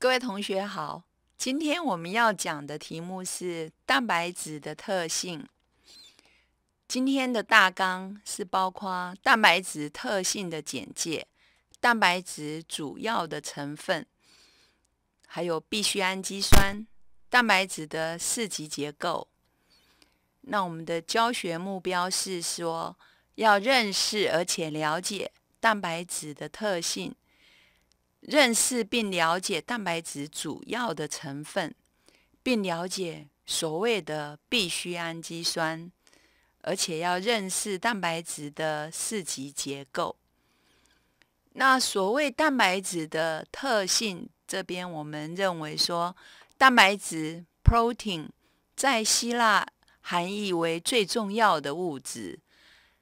各位同学好，今天我们要讲的题目是蛋白质的特性。今天的大纲是包括蛋白质特性的简介、蛋白质主要的成分，还有必需氨基酸、蛋白质的四级结构。那我们的教学目标是说要认识而且了解蛋白质的特性。认识并了解蛋白质主要的成分，并了解所谓的必需氨基酸，而且要认识蛋白质的四级结构。那所谓蛋白质的特性，这边我们认为说，蛋白质 （protein） 在希腊含义为最重要的物质。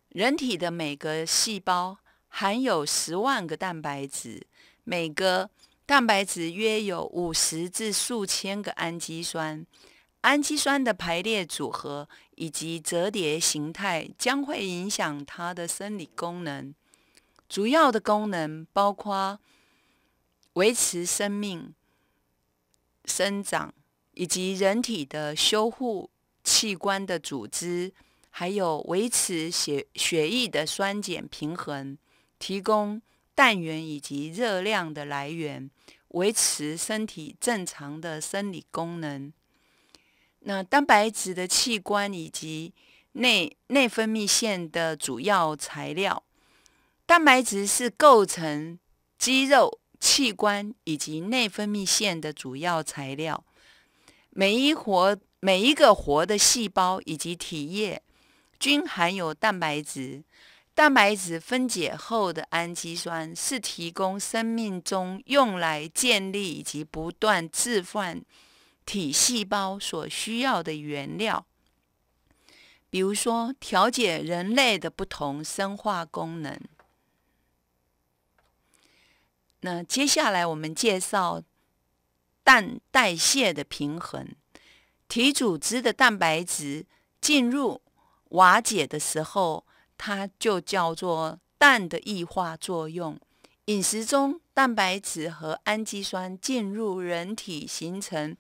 人体的每个细胞含有十万个蛋白质。每个蛋白质约有五十至数千个氨基酸，氨基酸的排列组合以及折叠形态将会影响它的生理功能。主要的功能包括维持生命、生长，以及人体的修护器官的组织，还有维持血血液的酸碱平衡，提供。氮源以及热量的来源，维持身体正常的生理功能。那蛋白质的器官以及内内分泌腺的主要材料，蛋白质是构成肌肉、器官以及内分泌腺的主要材料。每一活每一个活的细胞以及体液均含有蛋白质。蛋白质分解后的氨基酸是提供生命中用来建立以及不断置换体细胞所需要的原料，比如说调节人类的不同生化功能。那接下来我们介绍氮代谢的平衡，体组织的蛋白质进入瓦解的时候。它就叫做氮的异化作用。饮食中蛋白质和氨基酸进入人体，形成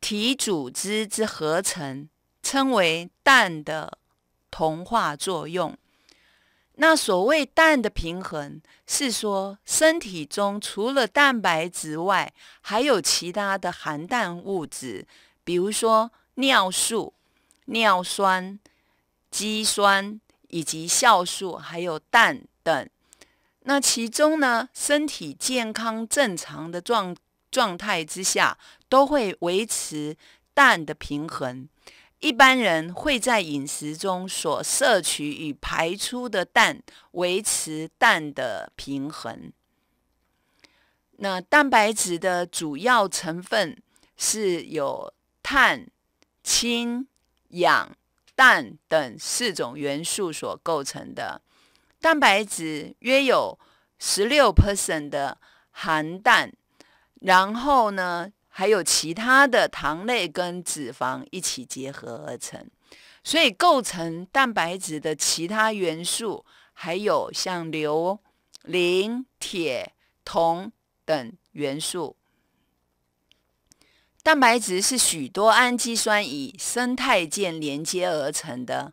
体组织之合成，称为氮的同化作用。那所谓氮的平衡，是说身体中除了蛋白质外，还有其他的含氮物质，比如说尿素、尿酸、肌酸。以及酵素，还有氮等。那其中呢，身体健康正常的状状态之下，都会维持氮的平衡。一般人会在饮食中所摄取与排出的氮，维持氮的平衡。那蛋白质的主要成分是有碳、氢、氧。氮等四种元素所构成的蛋白质，约有十六 percent 的含氮，然后呢，还有其他的糖类跟脂肪一起结合而成。所以，构成蛋白质的其他元素还有像硫、磷、铁、铜等元素。蛋白质是许多氨基酸以生态键连接而成的。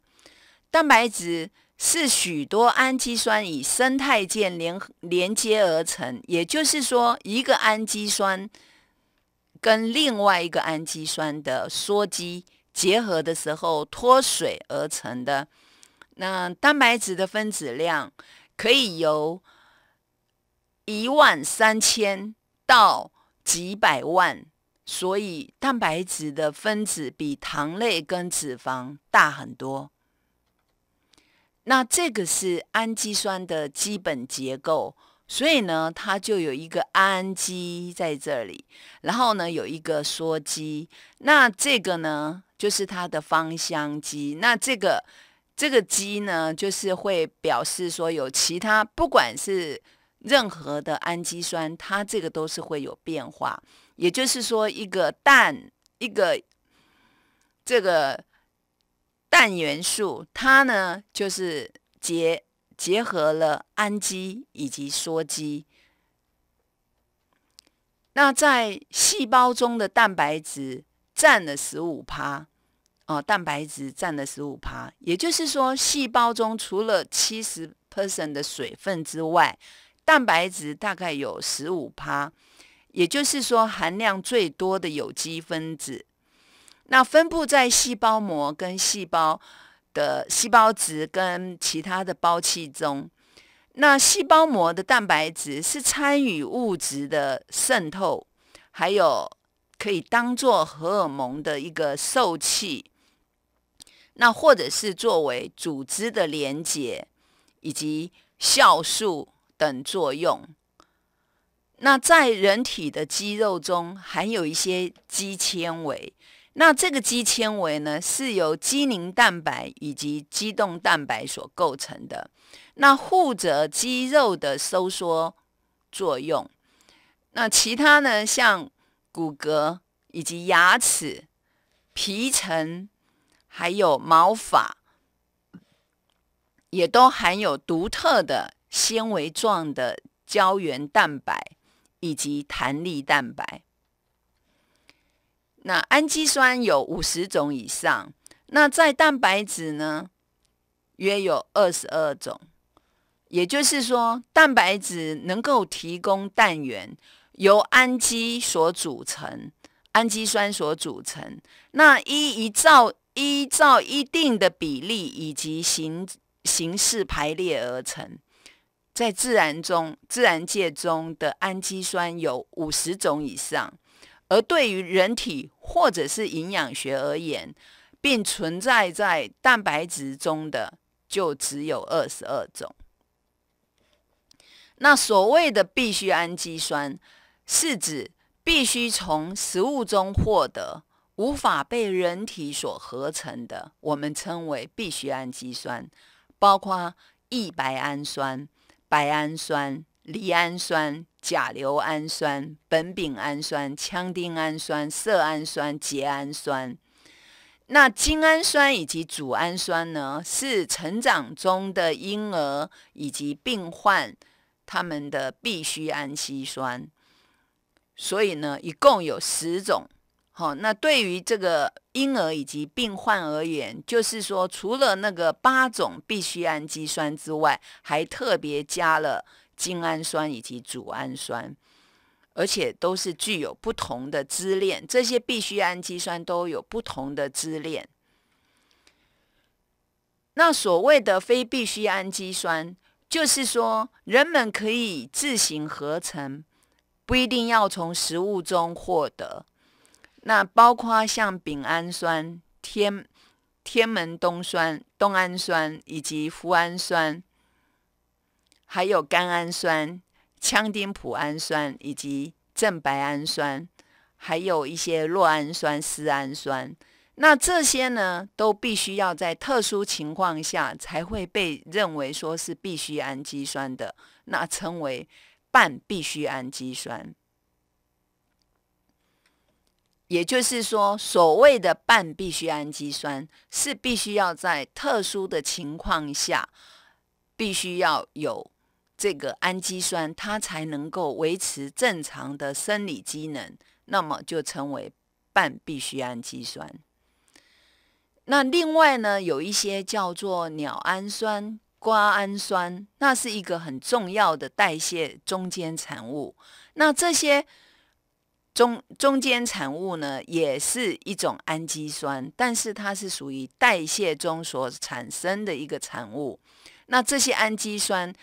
蛋白质是许多氨基酸以生态键连连接而成，也就是说，一个氨基酸跟另外一个氨基酸的羧基结合的时候脱水而成的。那蛋白质的分子量可以由一万三千到几百万。所以蛋白质的分子比糖类跟脂肪大很多。那这个是氨基酸的基本结构，所以呢，它就有一个氨基在这里，然后呢有一个羧基。那这个呢就是它的芳香基。那这个这个基呢，就是会表示说有其他，不管是任何的氨基酸，它这个都是会有变化。也就是说，一个氮，一个这个氮元素，它呢就是结结合了氨基以及羧基。那在细胞中的蛋白质占了十五趴，哦，蛋白质占了十五趴，也就是说，细胞中除了七十 percent 的水分之外，蛋白质大概有十五趴。也就是说，含量最多的有机分子，那分布在细胞膜跟细胞的细胞质跟其他的胞器中。那细胞膜的蛋白质是参与物质的渗透，还有可以当做荷尔蒙的一个受器，那或者是作为组织的连接以及酵素等作用。那在人体的肌肉中含有一些肌纤维，那这个肌纤维呢是由肌凝蛋白以及肌动蛋白所构成的，那护着肌肉的收缩作用。那其他呢，像骨骼以及牙齿、皮层，还有毛发，也都含有独特的纤维状的胶原蛋白。以及弹力蛋白。那氨基酸有五十种以上。那在蛋白质呢，约有二十二种。也就是说，蛋白质能够提供氮源，由氨基所组成，氨基酸所组成。那依依照依照一定的比例以及形形式排列而成。在自然中，自然界中的氨基酸有五十种以上，而对于人体或者是营养学而言，并存在在蛋白质中的就只有二十二种。那所谓的必需氨基酸，是指必须从食物中获得，无法被人体所合成的，我们称为必需氨基酸，包括异白氨酸。白氨酸、缬氨酸、甲硫氨酸、苯丙氨酸、羟丁氨酸、色氨酸、缬氨酸。那精氨酸以及组氨酸呢？是成长中的婴儿以及病患他们的必需氨基酸。所以呢，一共有十种。好，那对于这个。婴儿以及病患而言，就是说，除了那个八种必需氨基酸之外，还特别加了精氨酸以及组氨酸，而且都是具有不同的支链。这些必需氨基酸都有不同的支链。那所谓的非必需氨基酸，就是说，人们可以自行合成，不一定要从食物中获得。那包括像丙氨酸、天天门冬酸、冬氨酸以及脯氨酸，还有甘氨酸、羟丁脯氨酸以及正白氨酸，还有一些酪氨酸、丝氨酸。那这些呢，都必须要在特殊情况下才会被认为说是必需氨基酸的，那称为半必需氨基酸。也就是说，所谓的半必需氨基酸是必须要在特殊的情况下，必须要有这个氨基酸，它才能够维持正常的生理机能，那么就称为半必需氨基酸。那另外呢，有一些叫做鸟氨酸、瓜氨酸，那是一个很重要的代谢中间产物。那这些。中中间产物呢，也是一种氨基酸，但是它是属于代谢中所产生的一个产物。那这些氨基酸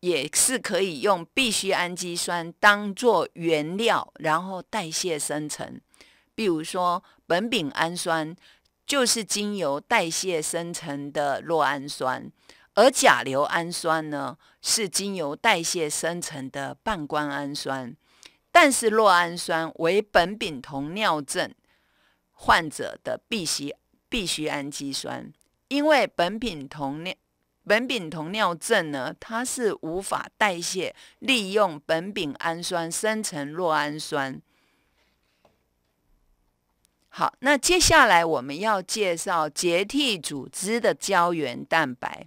也是可以用必需氨基酸当做原料，然后代谢生成。比如说苯丙氨酸就是经由代谢生成的酪氨酸，而甲硫氨酸呢是经由代谢生成的半胱氨酸。但是，酪氨酸为苯丙酮尿症患者的必需必需氨基酸，因为苯丙酮尿苯丙酮尿症呢，它是无法代谢利用苯丙氨酸生成酪氨酸。好，那接下来我们要介绍结缔组织的胶原蛋白，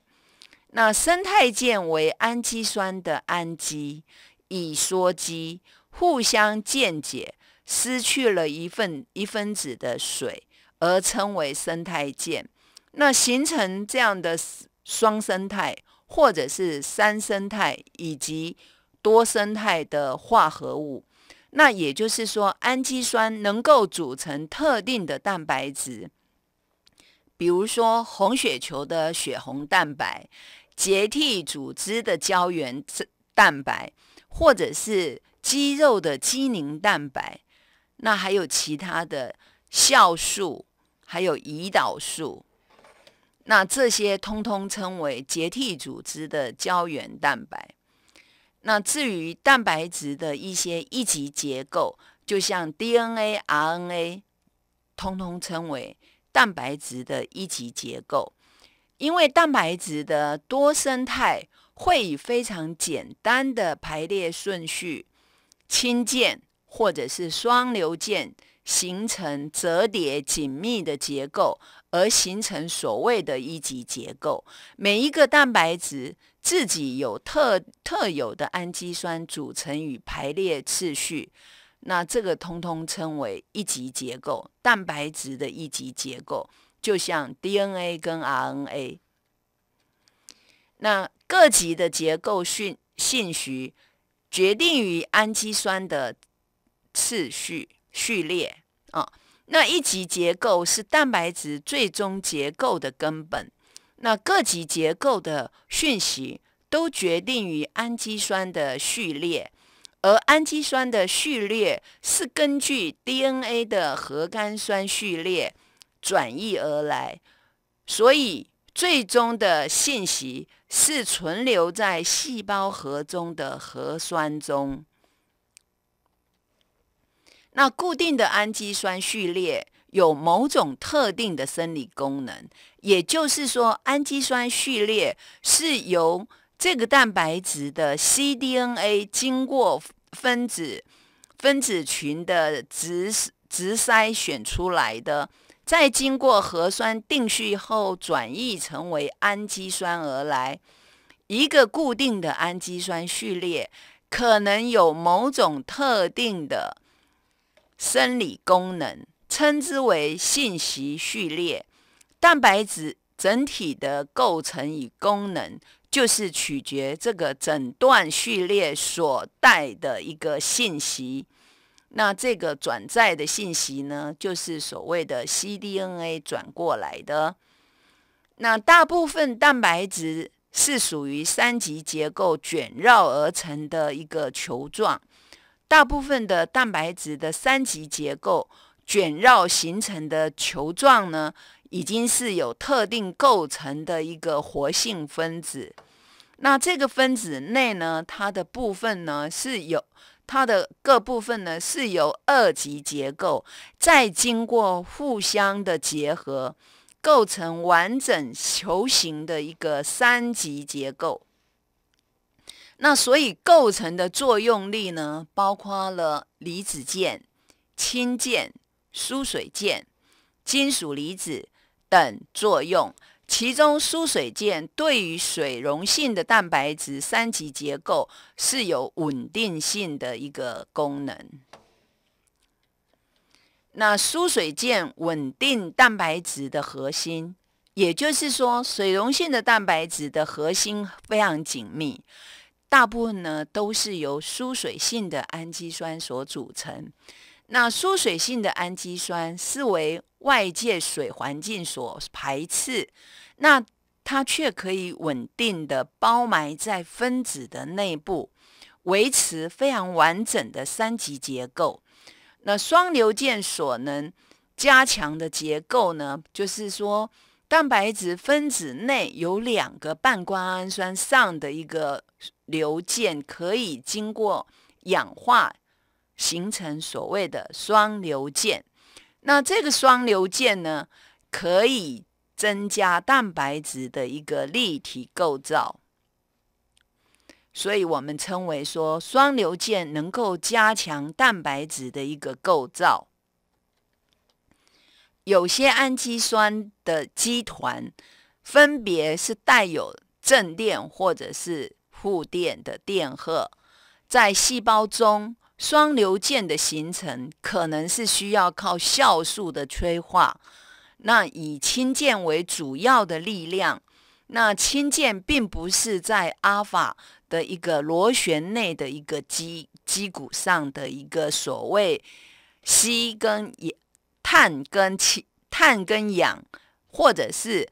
那生态键为氨基酸的氨基乙缩基。互相间解，失去了一份一分子的水，而称为生态键。那形成这样的双生态，或者是三生态以及多生态的化合物。那也就是说，氨基酸能够组成特定的蛋白质，比如说红血球的血红蛋白、结缔组织的胶原蛋白，或者是。肌肉的肌凝蛋白，那还有其他的酵素，还有胰岛素，那这些通通称为结缔组织的胶原蛋白。那至于蛋白质的一些一级结构，就像 DNA、RNA，通通称为蛋白质的一级结构，因为蛋白质的多生态会以非常简单的排列顺序。氢键或者是双硫键形成折叠紧密的结构，而形成所谓的一级结构。每一个蛋白质自己有特特有的氨基酸组成与排列次序，那这个通通称为一级结构。蛋白质的一级结构就像 DNA 跟 RNA，那各级的结构讯信息。决定于氨基酸的次序序列啊，那一级结构是蛋白质最终结构的根本，那各级结构的讯息都决定于氨基酸的序列，而氨基酸的序列是根据 DNA 的核苷酸序列转移而来，所以。最终的信息是存留在细胞核中的核酸中。那固定的氨基酸序列有某种特定的生理功能，也就是说，氨基酸序列是由这个蛋白质的 cDNA 经过分子分子群的直直筛选出来的。再经过核酸定序后，转移成为氨基酸而来。一个固定的氨基酸序列，可能有某种特定的生理功能，称之为信息序列。蛋白质整体的构成与功能，就是取决这个诊断序列所带的一个信息。那这个转载的信息呢，就是所谓的 cDNA 转过来的。那大部分蛋白质是属于三级结构卷绕而成的一个球状。大部分的蛋白质的三级结构卷绕形成的球状呢，已经是有特定构成的一个活性分子。那这个分子内呢，它的部分呢是有。它的各部分呢，是由二级结构再经过互相的结合，构成完整球形的一个三级结构。那所以构成的作用力呢，包括了离子键、氢键、疏水键、金属离子等作用。其中疏水键对于水溶性的蛋白质三级结构是有稳定性的一个功能。那疏水键稳定蛋白质的核心，也就是说，水溶性的蛋白质的核心非常紧密，大部分呢都是由疏水性的氨基酸所组成。那疏水性的氨基酸是为外界水环境所排斥，那它却可以稳定的包埋在分子的内部，维持非常完整的三级结构。那双硫键所能加强的结构呢，就是说蛋白质分子内有两个半胱氨酸上的一个硫键可以经过氧化。形成所谓的双流键，那这个双流键呢，可以增加蛋白质的一个立体构造，所以我们称为说双流键能够加强蛋白质的一个构造。有些氨基酸的基团分别是带有正电或者是负电的电荷，在细胞中。双流键的形成可能是需要靠酵素的催化，那以氢键为主要的力量。那氢键并不是在阿尔法的一个螺旋内的一个基基骨上的一个所谓 C 跟氧、碳跟氢、碳跟氧，或者是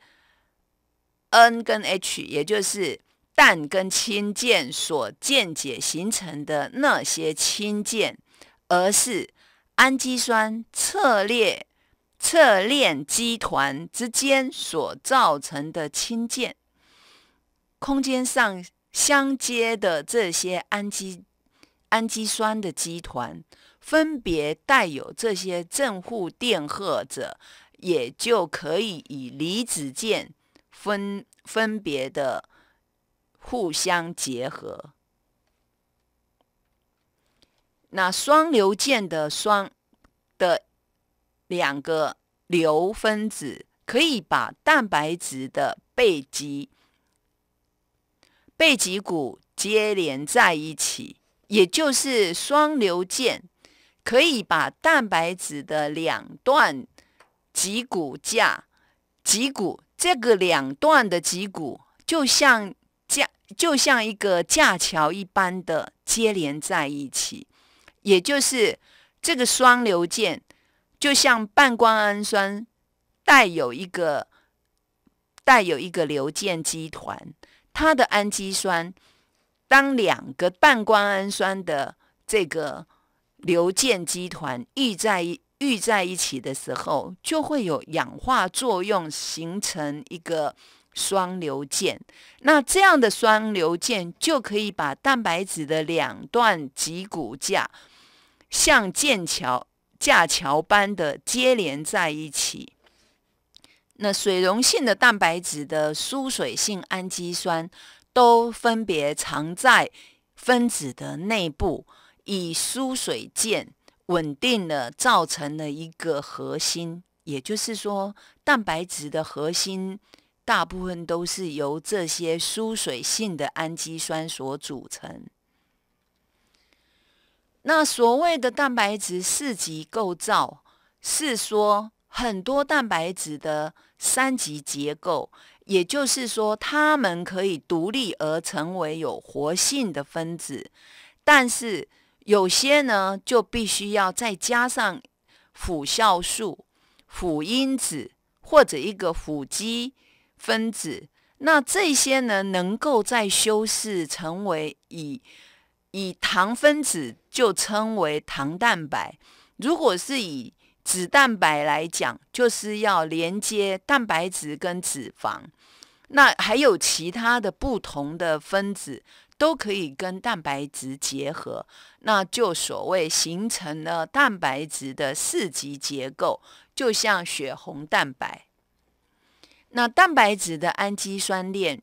N 跟 H，也就是。氮跟氢键所见解形成的那些氢键，而是氨基酸侧链侧链基团之间所造成的氢键。空间上相接的这些氨基氨基酸的基团，分别带有这些正负电荷者，也就可以以离子键分分别的。互相结合。那双流键的双的两个硫分子可以把蛋白质的背脊、背脊骨接连在一起，也就是双流键可以把蛋白质的两段脊骨架、脊骨这个两段的脊骨就像。架就像一个架桥一般的接连在一起，也就是这个双硫键，就像半胱氨酸带有一个带有一个硫键基团，它的氨基酸当两个半胱氨酸的这个硫键基团遇在一遇在一起的时候，就会有氧化作用形成一个。双流键，那这样的双流键就可以把蛋白质的两段脊骨架像剑桥架桥般的接连在一起。那水溶性的蛋白质的疏水性氨基酸都分别藏在分子的内部，以疏水键稳定了，造成了一个核心。也就是说，蛋白质的核心。大部分都是由这些疏水性的氨基酸所组成。那所谓的蛋白质四级构造，是说很多蛋白质的三级结构，也就是说，它们可以独立而成为有活性的分子，但是有些呢，就必须要再加上辅酵素、辅因子或者一个辅基。分子，那这些呢，能够再修饰成为以以糖分子就称为糖蛋白。如果是以脂蛋白来讲，就是要连接蛋白质跟脂肪。那还有其他的不同的分子都可以跟蛋白质结合，那就所谓形成了蛋白质的四级结构，就像血红蛋白。那蛋白质的氨基酸链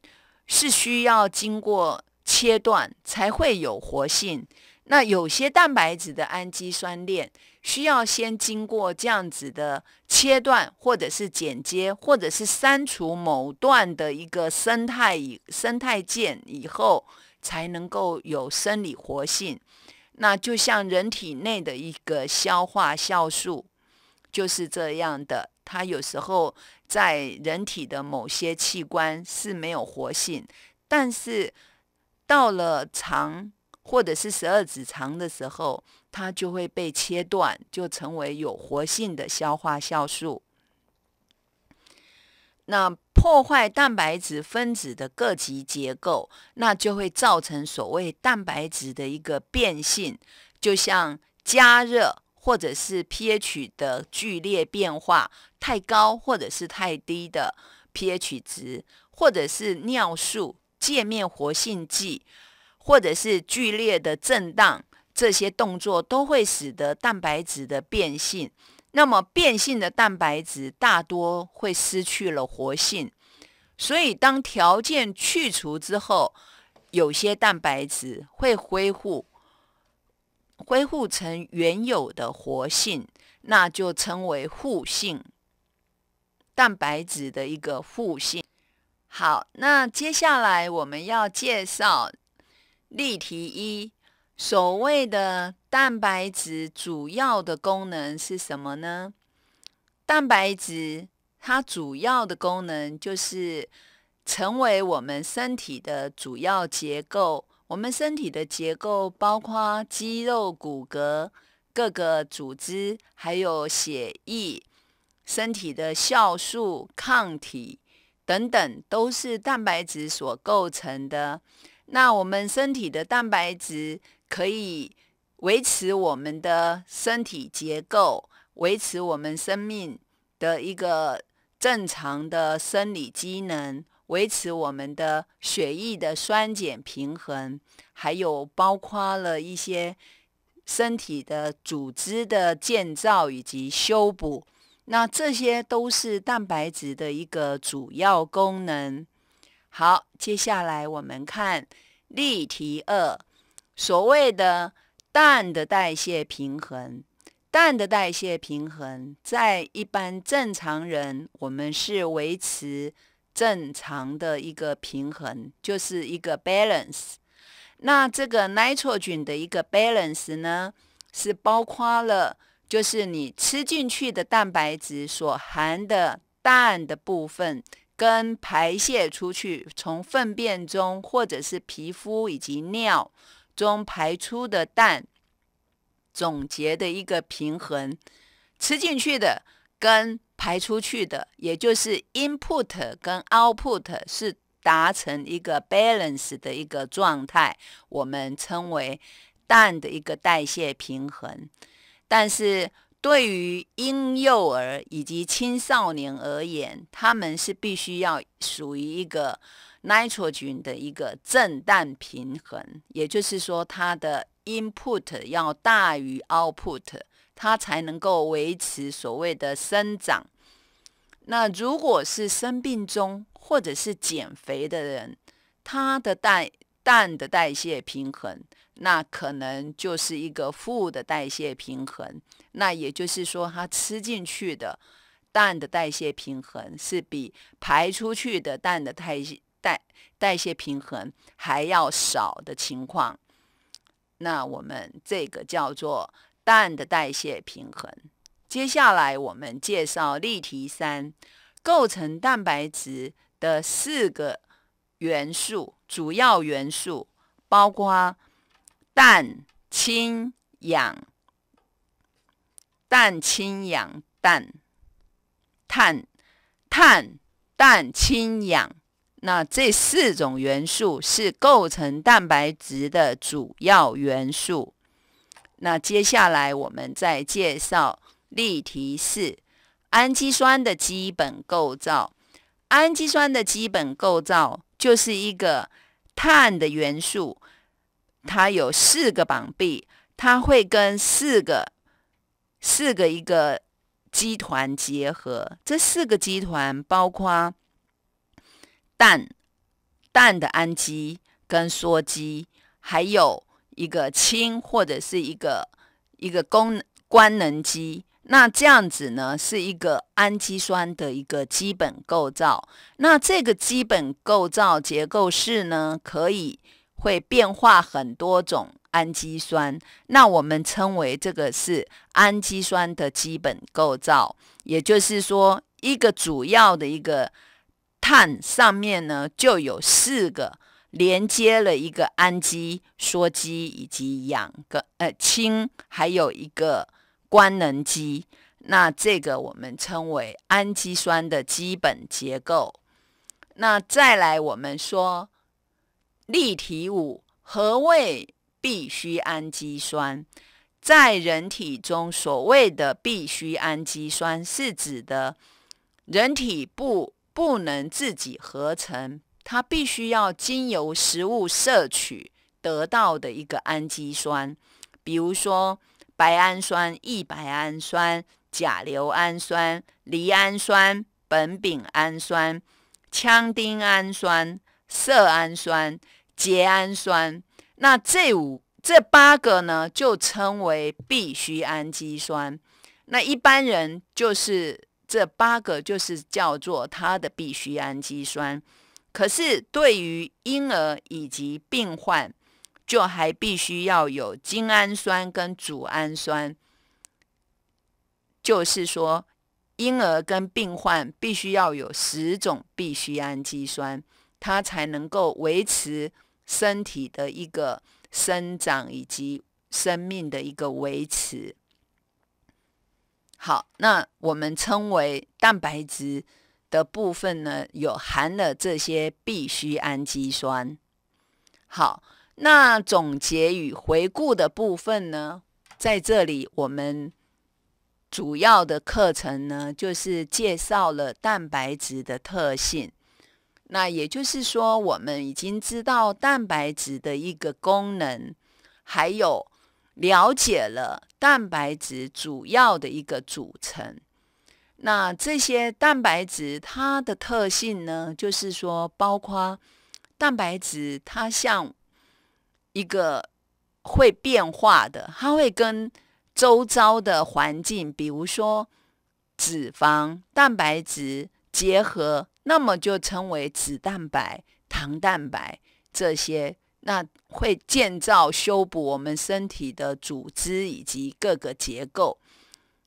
是需要经过切断才会有活性。那有些蛋白质的氨基酸链需要先经过这样子的切断，或者是剪接，或者是删除某段的一个生态以生态键以后，才能够有生理活性。那就像人体内的一个消化酵素，就是这样的。它有时候。在人体的某些器官是没有活性，但是到了肠或者是十二指肠的时候，它就会被切断，就成为有活性的消化酵素。那破坏蛋白质分子的各级结构，那就会造成所谓蛋白质的一个变性，就像加热。或者是 pH 的剧烈变化，太高或者是太低的 pH 值，或者是尿素、界面活性剂，或者是剧烈的震荡，这些动作都会使得蛋白质的变性。那么变性的蛋白质大多会失去了活性，所以当条件去除之后，有些蛋白质会恢复。恢复成原有的活性，那就称为互性蛋白质的一个互性。好，那接下来我们要介绍例题一。所谓的蛋白质主要的功能是什么呢？蛋白质它主要的功能就是成为我们身体的主要结构。我们身体的结构包括肌肉、骨骼、各个组织，还有血液、身体的酵素、抗体等等，都是蛋白质所构成的。那我们身体的蛋白质可以维持我们的身体结构，维持我们生命的一个正常的生理机能。维持我们的血液的酸碱平衡，还有包括了一些身体的组织的建造以及修补，那这些都是蛋白质的一个主要功能。好，接下来我们看例题二。所谓的氮的代谢平衡，氮的代谢平衡在一般正常人，我们是维持。正常的一个平衡就是一个 balance。那这个 nitrogen 的一个 balance 呢，是包括了就是你吃进去的蛋白质所含的氮的部分，跟排泄出去从粪便中或者是皮肤以及尿中排出的氮总结的一个平衡，吃进去的跟排出去的，也就是 input 跟 output 是达成一个 balance 的一个状态，我们称为氮的一个代谢平衡。但是对于婴幼儿以及青少年而言，他们是必须要属于一个 nitrogen 的一个正氮平衡，也就是说，它的 input 要大于 output。它才能够维持所谓的生长。那如果是生病中或者是减肥的人，他的代氮的代谢平衡，那可能就是一个负的代谢平衡。那也就是说，它吃进去的氮的代谢平衡是比排出去的氮的代谢代代谢平衡还要少的情况。那我们这个叫做。氮的代谢平衡。接下来，我们介绍例题三：构成蛋白质的四个元素，主要元素包括氮、氢、氧、氮、氢、氧、氮、碳、碳、氮、氢、氧。那这四种元素是构成蛋白质的主要元素。那接下来我们再介绍例题四：氨基酸的基本构造。氨基酸的基本构造就是一个碳的元素，它有四个绑臂，它会跟四个四个一个基团结合。这四个基团包括氮、氮的氨基跟羧基，还有。一个氢或者是一个一个功能官能基，那这样子呢是一个氨基酸的一个基本构造。那这个基本构造结构式呢，可以会变化很多种氨基酸。那我们称为这个是氨基酸的基本构造，也就是说，一个主要的一个碳上面呢就有四个。连接了一个氨基、羧基以及氧个呃氢，还有一个官能基。那这个我们称为氨基酸的基本结构。那再来，我们说立体五何谓必需氨基酸？在人体中，所谓的必需氨基酸是指的，人体不不能自己合成。它必须要经由食物摄取得到的一个氨基酸，比如说白氨酸、异白氨酸、甲硫氨酸、离氨酸、苯丙氨酸、羟丁氨酸、色氨酸、缬氨酸。那这五这八个呢，就称为必需氨基酸。那一般人就是这八个，就是叫做它的必需氨基酸。可是，对于婴儿以及病患，就还必须要有精氨酸跟组氨酸。就是说，婴儿跟病患必须要有十种必需氨基酸，它才能够维持身体的一个生长以及生命的一个维持。好，那我们称为蛋白质。的部分呢，有含了这些必需氨基酸。好，那总结与回顾的部分呢，在这里我们主要的课程呢，就是介绍了蛋白质的特性。那也就是说，我们已经知道蛋白质的一个功能，还有了解了蛋白质主要的一个组成。那这些蛋白质，它的特性呢，就是说，包括蛋白质，它像一个会变化的，它会跟周遭的环境，比如说脂肪、蛋白质结合，那么就称为脂蛋白、糖蛋白这些，那会建造、修补我们身体的组织以及各个结构。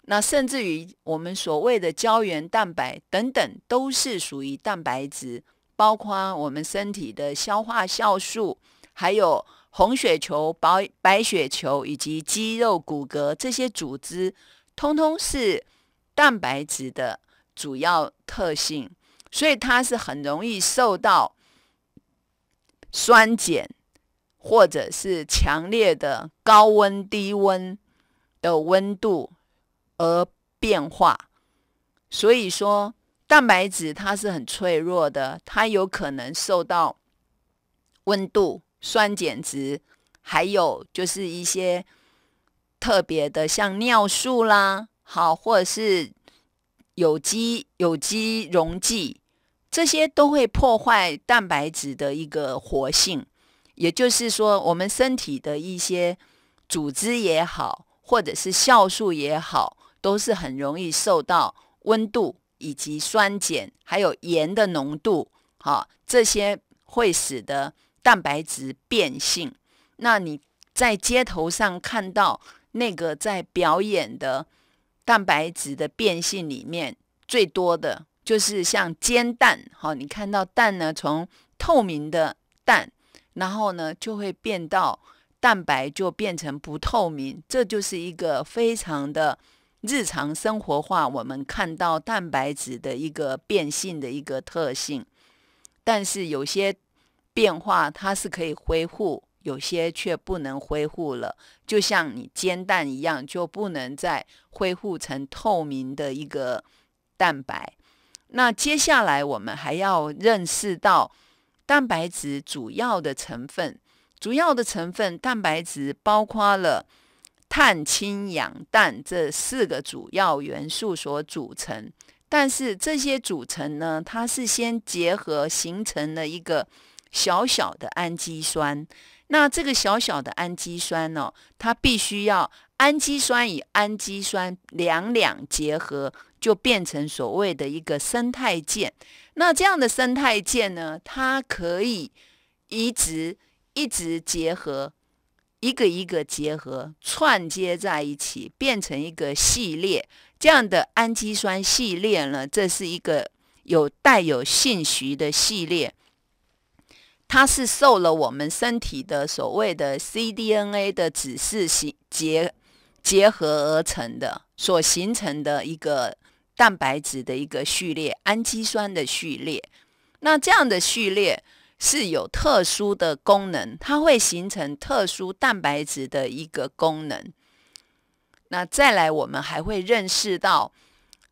那甚至于我们所谓的胶原蛋白等等，都是属于蛋白质。包括我们身体的消化酵素，还有红血球、白白血球以及肌肉、骨骼这些组织，通通是蛋白质的主要特性。所以它是很容易受到酸碱，或者是强烈的高温、低温的温度。而变化，所以说蛋白质它是很脆弱的，它有可能受到温度、酸碱值，还有就是一些特别的，像尿素啦，好或者是有机有机溶剂，这些都会破坏蛋白质的一个活性。也就是说，我们身体的一些组织也好，或者是酵素也好。都是很容易受到温度以及酸碱还有盐的浓度，哈，这些会使得蛋白质变性。那你在街头上看到那个在表演的蛋白质的变性里面，最多的就是像煎蛋，哈，你看到蛋呢，从透明的蛋，然后呢就会变到蛋白就变成不透明，这就是一个非常的。日常生活化，我们看到蛋白质的一个变性的一个特性，但是有些变化它是可以恢复，有些却不能恢复了。就像你煎蛋一样，就不能再恢复成透明的一个蛋白。那接下来我们还要认识到蛋白质主要的成分，主要的成分蛋白质包括了。碳、氢、氧、氮这四个主要元素所组成，但是这些组成呢，它是先结合形成了一个小小的氨基酸。那这个小小的氨基酸呢，它必须要氨基酸与氨基酸两两结合，就变成所谓的一个生态键。那这样的生态键呢，它可以一直一直结合。一个一个结合串接在一起，变成一个系列，这样的氨基酸系列呢，这是一个有带有信息的系列，它是受了我们身体的所谓的 cDNA 的指示形结结合而成的，所形成的一个蛋白质的一个序列，氨基酸的序列，那这样的序列。是有特殊的功能，它会形成特殊蛋白质的一个功能。那再来，我们还会认识到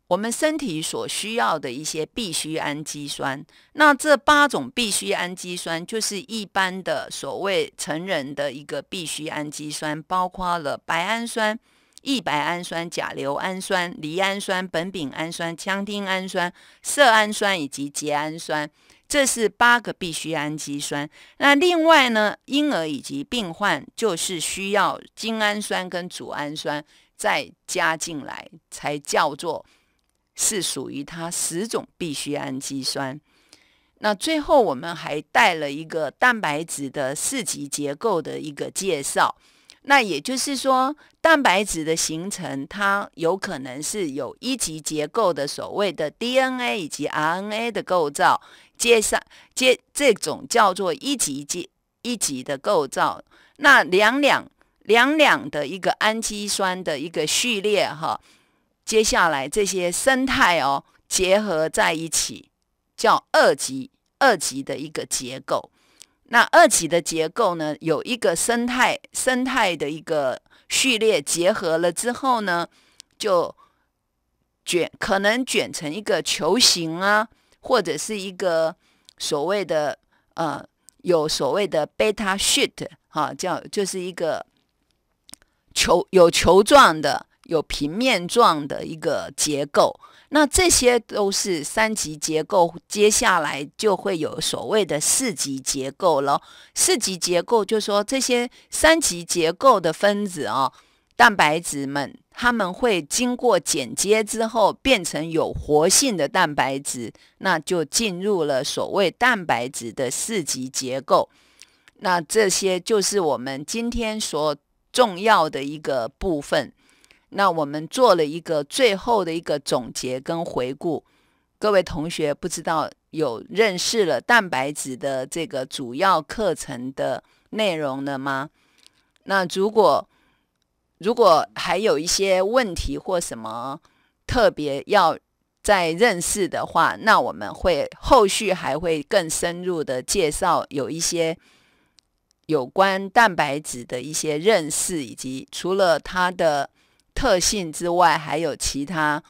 我们身体所需要的一些必需氨基酸。那这八种必需氨基酸就是一般的所谓成人的一个必需氨基酸，包括了白氨酸、异白氨酸、甲硫氨酸、缬氨酸、苯丙氨酸、羟丁氨酸、色氨酸以及缬氨酸。这是八个必需氨基酸。那另外呢，婴儿以及病患就是需要精氨酸跟组氨酸再加进来，才叫做是属于它十种必需氨基酸。那最后我们还带了一个蛋白质的四级结构的一个介绍。那也就是说，蛋白质的形成，它有可能是有一级结构的，所谓的 DNA 以及 RNA 的构造，接上接这种叫做一级级一级的构造，那两两两两的一个氨基酸的一个序列哈，接下来这些生态哦结合在一起，叫二级二级的一个结构。那二级的结构呢，有一个生态生态的一个序列结合了之后呢，就卷可能卷成一个球形啊，或者是一个所谓的呃有所谓的贝塔 sheet 哈，叫就是一个球有球状的，有平面状的一个结构。那这些都是三级结构，接下来就会有所谓的四级结构了。四级结构就是说，这些三级结构的分子哦，蛋白质们，它们会经过剪接之后，变成有活性的蛋白质，那就进入了所谓蛋白质的四级结构。那这些就是我们今天所重要的一个部分。那我们做了一个最后的一个总结跟回顾，各位同学不知道有认识了蛋白质的这个主要课程的内容了吗？那如果如果还有一些问题或什么特别要再认识的话，那我们会后续还会更深入的介绍，有一些有关蛋白质的一些认识，以及除了它的。特性之外，还有其他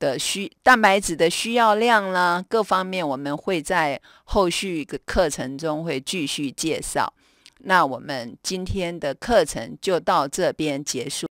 的需蛋白质的需要量啦，各方面我们会在后续的课程中会继续介绍。那我们今天的课程就到这边结束。